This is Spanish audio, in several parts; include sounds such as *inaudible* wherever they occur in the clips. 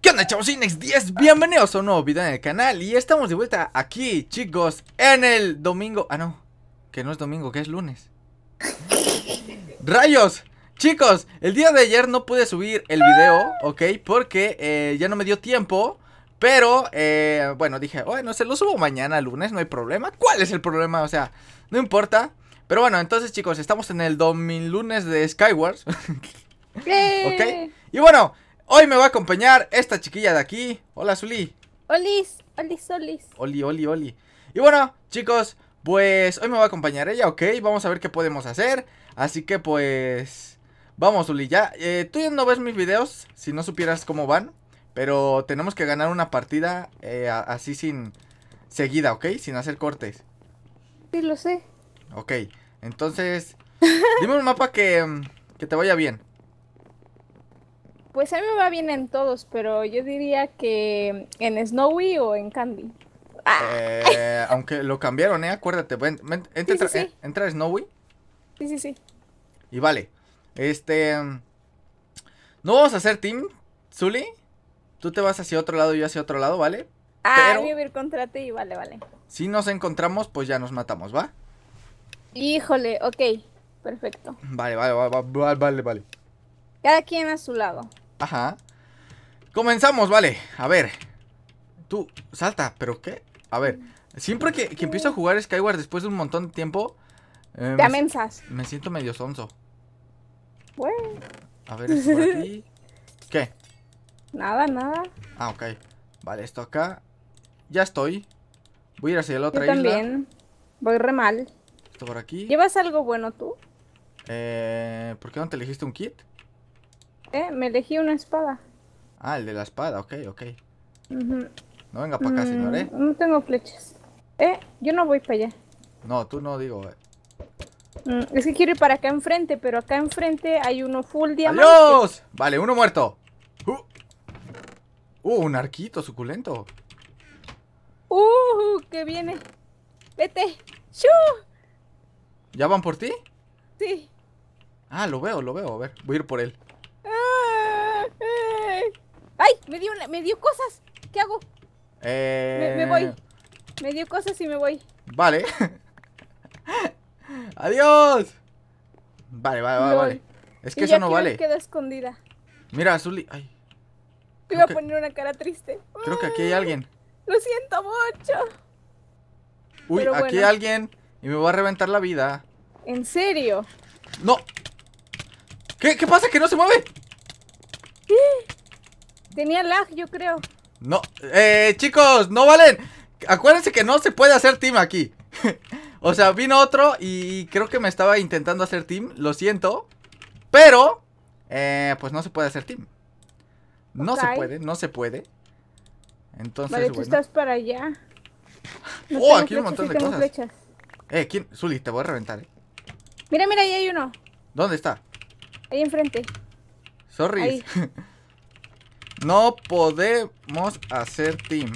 ¿Qué onda chavos? Inex 10, bienvenidos a un nuevo video en el canal Y estamos de vuelta aquí chicos en el domingo Ah no, que no es domingo, que es lunes ¡Rayos! Chicos, el día de ayer no pude subir el video, ok Porque eh, ya no me dio tiempo pero, eh, bueno, dije, bueno, se lo subo mañana, lunes, no hay problema. ¿Cuál es el problema? O sea, no importa. Pero bueno, entonces chicos, estamos en el domingo lunes de Skywars. *laughs* ok. Y bueno, hoy me va a acompañar esta chiquilla de aquí. Hola, Zuli. Olis, olis, olis. Oli, oli, oli. Y bueno, chicos, pues hoy me va a acompañar ella, ok. Vamos a ver qué podemos hacer. Así que pues... Vamos, Zuli, ya. Eh, Tú ya no ves mis videos si no supieras cómo van. Pero tenemos que ganar una partida eh, así sin... Seguida, ¿ok? Sin hacer cortes. Sí, lo sé. Ok, entonces... *laughs* dime un mapa que, te vaya bien. Pues a mí me va bien en todos, pero yo diría que en Snowy o en Candy. Ah. Eh, *laughs* aunque lo cambiaron, ¿eh? Acuérdate. entra, eh, Snowy. Sí, sí, sí. Y vale. Este... Mm, no vamos a hacer team, Zully. Tú te vas hacia otro lado y yo hacia otro lado, ¿vale? Ah, a vivir contra ti, vale, vale. Si nos encontramos, pues ya nos matamos, ¿va? Híjole, ok. Perfecto. Vale, vale, vale, vale, vale. vale. Cada quien a su lado. Ajá. Comenzamos, vale. A ver. Tú, salta, ¿pero qué? A ver. Siempre que, empiezo a jugar Skyward después de un montón de tiempo. Eh, me, siento medio sonso. Bueno. A ver, *laughs* ¿Qué? Nada, nada. Ah, ok. Vale, esto acá. Ya estoy. Voy a ir hacia la otra Yo también. Voy re mal. Esto por aquí. ¿Llevas algo bueno tú? Eh, ¿Por qué no te elegiste un kit? Eh, me elegí una espada. Ah, el de la espada, ok, ok. No venga para acá, mm, señor, ¿eh? No tengo flechas. Eh, yo no voy para allá. No, tú no digo. Eh. Mm, es que quiero ir para acá enfrente, pero acá enfrente hay uno full diamante. ¡Adiós! Vale, uno muerto. Uh. Uh, un arquito suculento. Uh, que viene. Vete. ¡Shu! ¿Ya van por ti? Sí. Ah, lo veo, lo veo. A ver, voy a ir por él. Ah, eh. ¡Ay! Me dio, cosas. ¿Qué hago? Me, voy. Eh. Me dio cosas y me voy. Vale. *laughs* ¡Adiós! Vale, vale, vale, Es que eso no vale. escondida. Mira, Azul... Ay. Te Iba a poner una cara triste. Creo que aquí hay alguien. Lo siento mucho. Uy, aquí hay alguien y me voy a reventar la vida. ¿En serio? ¡No! ¿Qué, ¿Qué pasa? ¿Que no se mueve? Tenía lag, yo creo. No, eh, chicos, no valen. Acuérdense que no se puede hacer team aquí. *laughs* o sea, vino otro y creo que me estaba intentando hacer team, lo siento. Pero, eh, pues no se puede hacer team. No se puede, no se puede. Entonces, vale, tú estás para allá. oh, aquí hay un montón de cosas. Eh, ¿quién? Zully, te voy a reventar, eh. Mira, mira, ahí hay uno. ¿Dónde está? Ahí enfrente. Sorry. *laughs* no podemos hacer team.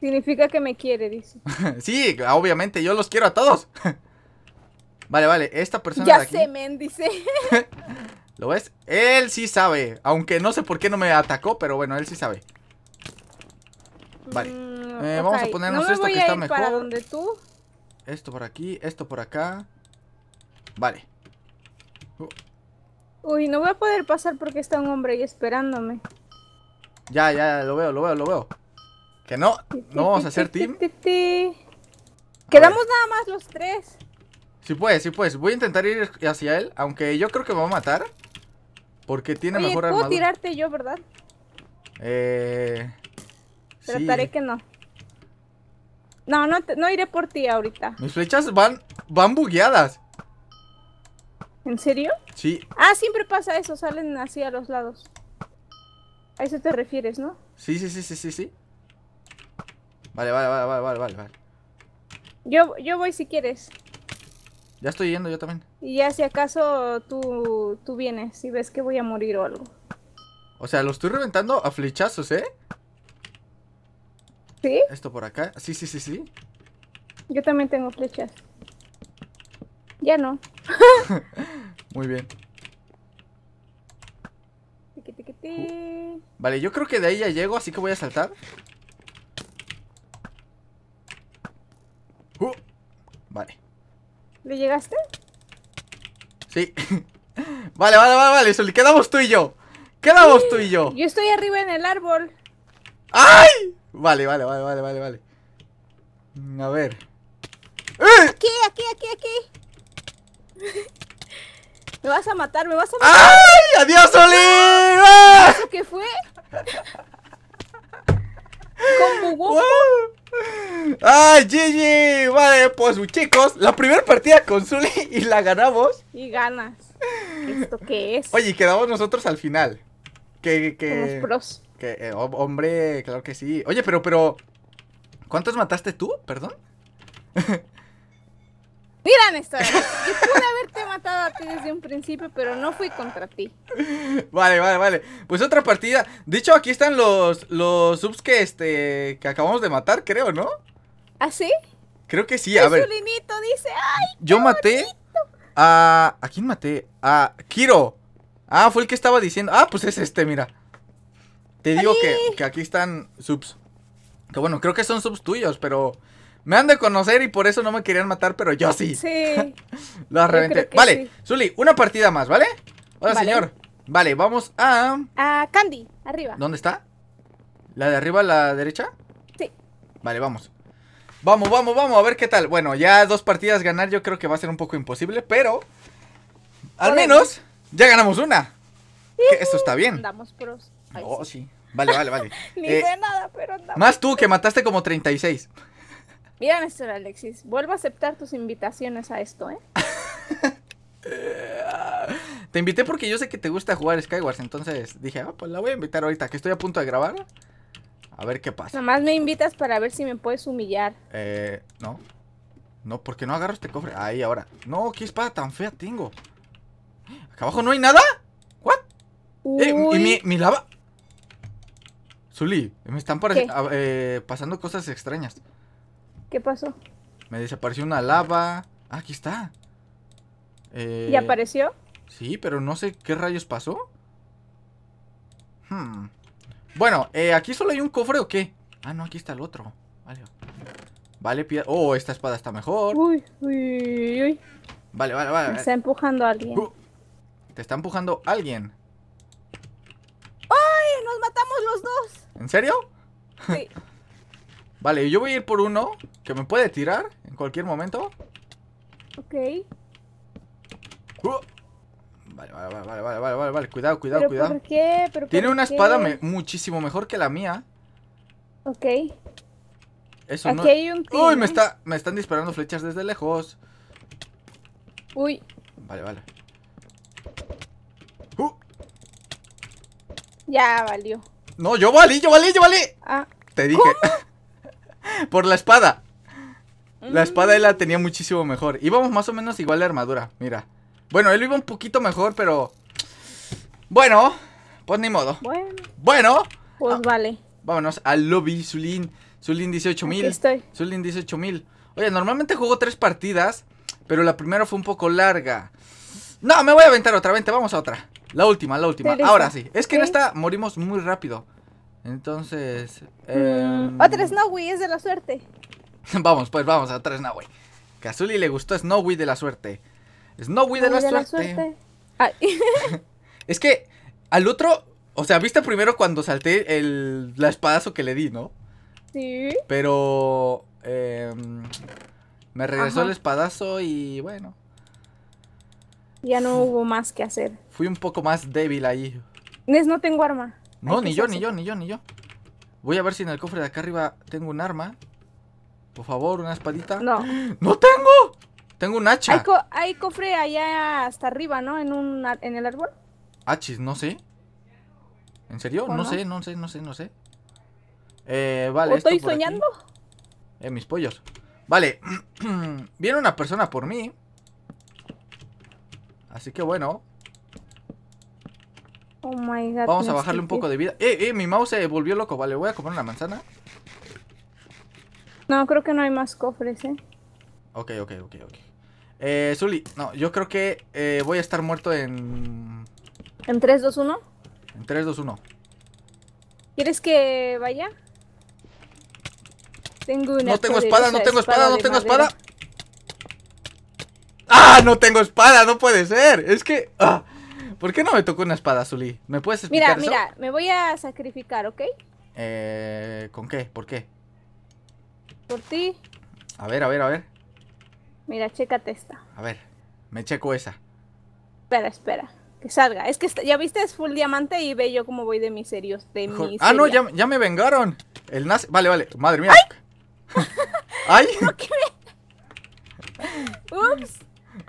Significa que me quiere, dice. *laughs* sí, obviamente, yo los quiero a todos. *laughs* vale, vale, esta persona ya se mendice dice. ¿Lo ves? Él sí sabe. Aunque no sé por qué no me atacó, pero bueno, él sí sabe. Vale. Mm, eh, vamos a ponernos esto que está mejor. Para donde tú. Esto por aquí, esto por acá. Vale. Uy, no voy a poder pasar porque está un hombre ahí esperándome. Ya, ya, lo veo, lo veo, lo veo. Que no, no vamos a hacer team. Quedamos nada más los tres. si puedes, sí puedes. Pues. Voy a intentar ir hacia él, aunque yo creo que me va a matar. Porque tiene Oye, mejor ¿puedo tirarte yo, ¿verdad? Eh. Trataré que no. No, no, no iré por ti ahorita. Mis flechas van, van bugueadas. ¿En serio? Sí. Ah, siempre pasa eso, salen así a los lados. A eso te refieres, ¿no? Sí, sí, sí, sí, sí, sí. Vale, vale, vale, vale, vale, vale. Yo, yo voy si quieres. Ya estoy yendo yo también. Y ya si acaso tú, tú vienes Si ves que voy a morir o algo. O sea, lo estoy reventando a flechazos, ¿eh? ¿Sí? Esto por acá. Sí, sí, sí, sí. Yo también tengo flechas. Ya no. *laughs* Muy bien. vale, yo creo que de ahí ya llego, así que voy a saltar. Uh. vale. ¿Le llegaste? Sí. *laughs* vale, vale, vale, vale, Soli, quedamos tú y yo. Quedamos tú y yo. Yo estoy arriba en el árbol. ¡Ay! Vale, vale, vale, vale, vale, vale. A ver. ¡Eh! Aquí, aquí, aquí, aquí. *laughs* me vas a matar, me vas a matar. ¡Ay! ¡Adiós, Soli! ¡Ah! qué fue? *laughs* ¡Con wow. ay ah, GG! Vale, pues chicos, la primera partida con Zully y la ganamos. Y ganas. ¿Esto qué es? Oye, quedamos nosotros al final. Que, que, Somos pros. Que, eh, hombre, claro que sí. Oye, pero, pero. ¿Cuántos mataste tú? Perdón. *laughs* Mira, Néstor, yo pude haberte matado a ti desde un principio, pero no fui contra ti. Vale, vale, vale. Pues otra partida. Dicho, aquí están los, los subs que este que acabamos de matar, creo, ¿no? ¿Ah, sí? Creo que sí, a ver. dice, ¡ay! Yo maté a. ¿A quién maté? A Kiro. Ah, fue el que estaba diciendo. Ah, pues es este, mira. Te digo que, que, aquí están subs. Que bueno, creo que son subs tuyos, pero me han de conocer y por eso no me querían matar, pero yo sí. Sí. *laughs* reventé. Vale, Zuli, una partida más, ¿vale? Hola, señor. Vale, vamos a. A Candy, arriba. ¿Dónde está? ¿La de arriba a la derecha? Sí. Vale, vamos. Vamos, vamos, vamos, a ver qué tal. Bueno, ya dos partidas ganar yo creo que va a ser un poco imposible, pero. Al menos ya ganamos una. Esto está bien. Andamos pros. oh, sí. Vale, vale, vale. *laughs* Ni de eh, nada, pero andamos. Más tú que mataste como 36. Mira, Néstor Alexis, vuelvo a aceptar tus invitaciones a esto, ¿eh? *laughs* te invité porque yo sé que te gusta jugar Skywars, entonces dije, ah, pues la voy a invitar ahorita, que estoy a punto de grabar. A ver qué pasa. ¿Nada más me invitas para ver si me puedes humillar. Eh, no. No, porque no agarro este cofre. Ahí, ahora. No, qué espada tan fea tengo. ¿Acá abajo no hay nada? ¿What? Eh, ¿Y mi, mi, lava? Zuli, me están eh, pasando cosas extrañas. ¿Qué pasó? Me desapareció una lava. Ah, aquí está. ¿Y eh, apareció? Sí, pero no sé qué rayos pasó. Hmm. Bueno, eh, ¿aquí solo hay un cofre o qué? Ah, no, aquí está el otro. Vale. Vale, Oh, esta espada está mejor. Uy, uy, uy. Vale, vale, vale. Me está empujando alguien. Uh, te está empujando alguien. ¡Ay! ¡Nos matamos los dos! ¿En serio? Sí. *laughs* Vale, yo voy a ir por uno que me puede tirar en cualquier momento. Ok. Uh. Vale, vale, vale, vale, vale, vale, vale, cuidado, cuidado, ¿Pero cuidado. ¿Por qué? Tiene una espada muchísimo mejor que la mía. Ok. Eso Aquí hay un Uy, me, está, me están disparando flechas desde lejos. Uy. Vale, vale. Uh. Ya valió. No, yo valí, yo valí, yo valí. Ah. Te dije. Por la espada. La mm. espada él la tenía muchísimo mejor. Íbamos más o menos igual de armadura, mira. Bueno, él iba un poquito mejor, pero... Bueno, pues ni modo. Bueno. pues ah, vale. Vámonos al lobby, Zulin. Zulin 18000. estoy. Zulin 18000. Oye, normalmente juego tres partidas, pero la primera fue un poco larga. No, me voy a aventar otra, vente, vamos a otra. La última, la última. Ahora sí. Es que en esta morimos muy rápido. Entonces. Otra mm. em, Snowy es de la suerte. *laughs* vamos, pues vamos a otra Snowy. Que le gustó Snowy de la suerte. Snowy, de, la, suerte. *laughs* es que al otro. O sea, viste primero cuando salté el la espadazo que le di, ¿no? Sí. Pero. Em, me regresó el espadazo y bueno. Ya no hubo más que hacer. Fui un poco más débil ahí. Nes, no tengo arma. No, ni yo, ni yo, ni yo, ni yo. Voy a ver si en el cofre de acá arriba tengo un arma. Por favor, una espadita. No. *gasps* ¡No tengo! Tengo un hacha. Hay, cofre allá hasta arriba, ¿no? En, un en el árbol. Hachis, no sé. ¿En serio? No, sé, no sé, no sé, no sé. Eh, vale. estoy soñando? En Eh, mis pollos. Vale. *clears throat* Viene una persona por mí. Así que bueno. Oh my god. Vamos a bajarle un poco de vida. Eh, eh, mi mouse se volvió loco. Vale, voy a comer una manzana. No, creo que no hay más cofres, eh. Ok, ok, ok, ok. Eh, Zully, no, yo creo que eh, voy a estar muerto en... ¿En 3, 2, 1? En 3, 2, 1. ¿Quieres que vaya? Tengo una no tengo espada, no tengo espada, no tengo espada. ¡Ah! No tengo espada, no puede ser. Es que... Ah. ¿Por qué no me tocó una espada, Zulí? ¿Me puedes explicar Mira, mira, me voy a sacrificar, ¿ok? Eh, ¿Con qué? ¿Por qué? Por ti. A ver, a ver, a ver. Mira, chécate esta. A ver, me checo esa. Espera, espera. Que salga. Es que ya viste, es full diamante y ve yo cómo voy de miserios. Ah, no, ya, me vengaron. El nazi. Vale, vale. Madre mía. ¡Ay! *laughs* ¡Ay! *laughs* *laughs* Ups.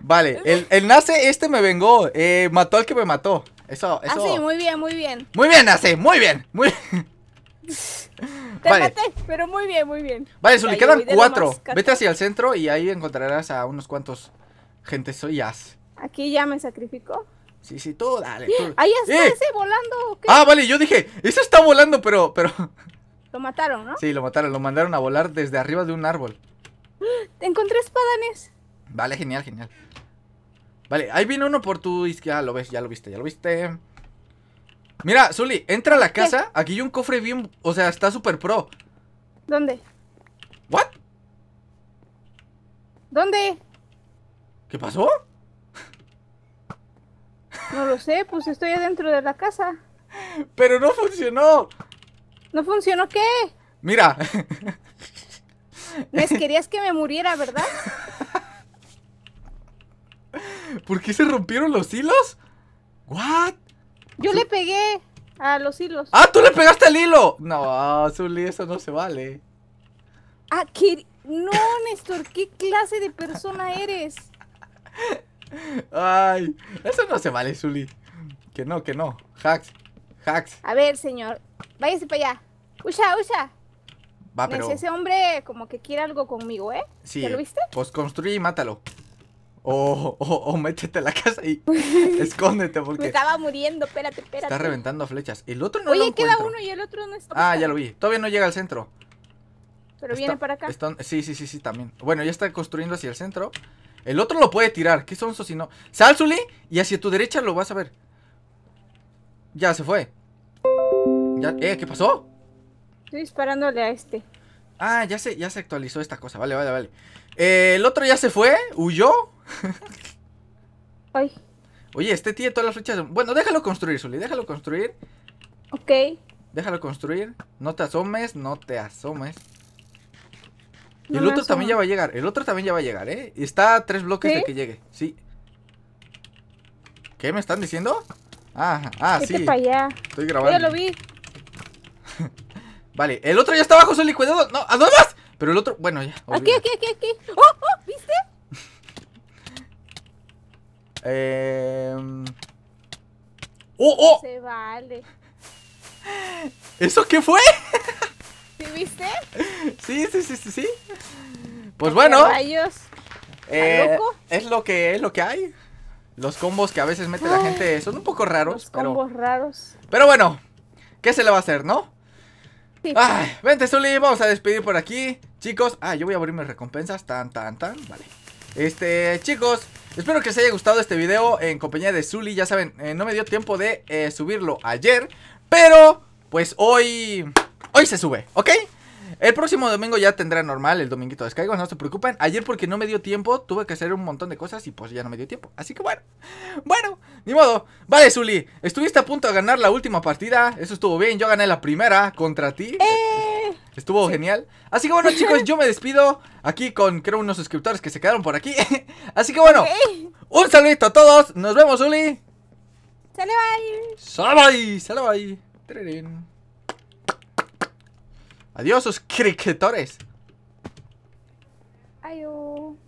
Vale, el, nace, este me vengó. Eh, mató al que me mató. Eso, Ah, sí, muy bien, muy bien. Muy bien, nace, muy bien. Muy bien. *laughs* Te pero muy bien, muy bien. Vale, solo quedan cuatro. Vete hacia el centro y ahí encontrarás a unos cuantos gente suyas Aquí ya me sacrificó. Sí, sí, tú dale. *gasps* Ahí eh. está ese volando. Ah, vale, yo dije, ese está volando, pero, pero. *laughs* Lo mataron, ¿no? Sí, lo mataron, lo mandaron a volar desde arriba de un árbol. Te *gasps* encontré espadanes. Vale, genial, genial. Vale, ahí viene uno por tu izquierda. lo ves, ya lo viste, ya lo viste. Mira, Zully, entra a la casa. Aquí hay un cofre bien. O sea, está súper pro. ¿Dónde? ¿What? ¿Dónde? ¿Qué pasó? No lo sé, pues estoy adentro de la casa. Pero no funcionó. ¿No funcionó qué? Mira. Les querías que me muriera, verdad? *laughs* ¿Por qué se rompieron los hilos? ¿What? Yo le pegué a los hilos. ¡Ah, tú le pegaste al hilo! No, Zully, eso no se vale. Ah, ¿qué...? No, Néstor, ¿qué clase de persona eres? Ay, eso no se vale, Zully. Que no, que no. Hacks, hacks. A ver, señor, váyase para allá. Usha, Usha. Va, pero... Ese hombre como que quiere algo conmigo, ¿eh? Sí. ¿Ya lo viste? Pues construye y mátalo. O, métete a la casa y *laughs* escóndete porque... Me estaba muriendo, espérate, espérate. Está reventando flechas. El otro no Oye, queda uno y el otro no está. Ah, ya lo vi. Todavía no llega al centro. Pero viene para acá. sí, sí, sí, sí, también. Bueno, ya está construyendo hacia el centro. El otro lo puede tirar. ¿Qué sonso si no? Sal, y hacia tu derecha lo vas a ver. Ya se fue. ¿Eh? ¿Qué pasó? Estoy disparándole a este. Ah, ya se, ya se actualizó esta cosa. Vale, vale, vale. Eh, el otro ya se fue, huyó. Ay. Oye, este tiene todas las flechas. Bueno, déjalo construir, Sully déjalo construir. Ok. Déjalo construir. No te asomes, no te asomes. el otro también ya va a llegar. El otro también ya va a llegar, ¿eh? Está a tres bloques de que llegue. Sí. ¿Qué me están diciendo? Ah, ah, sí. Para allá. Estoy grabando. Ya lo vi. *laughs* Vale, el otro ya está abajo, Soli, cuidado. No, además Pero el otro, bueno, ya. Aquí, aquí, aquí, aquí. ¡Oh, oh! ¿Viste? *laughs* eh... ¡Oh, oh! Se vale. ¿Eso qué fue? *laughs* ¿Sí viste? Sí, sí, sí, sí, sí. Pues bueno. Rayos? Eh, es lo que es lo que hay. Los combos que a veces mete la gente son un poco raros. Los combos raros. Pero bueno, ¿qué se le va a hacer, no? Ay, vente, Zully, vamos a despedir por aquí. Chicos, ah, yo voy a abrir mis recompensas. Tan, tan, tan, vale. Este, chicos, espero que les haya gustado este video en compañía de Zully. Ya saben, eh, no me dio tiempo de eh, subirlo ayer, pero pues hoy, hoy se sube, ¿ok? El próximo domingo ya tendrá normal el dominguito de no se preocupen. Ayer porque no me dio tiempo, tuve que hacer un montón de cosas y pues ya no me dio tiempo. Así que bueno, bueno, ni modo. Vale, Zuli, estuviste a punto de ganar la última partida. Eso estuvo bien, yo gané la primera contra ti. Eh. Estuvo genial. Así que bueno, *laughs* chicos, yo me despido aquí con creo unos suscriptores que se quedaron por aquí. *laughs* Así que bueno, un saludito a todos. Nos vemos, Zuli. Sale bye. Sale bye, sale bye. Adiós, suscriptores. Adiós.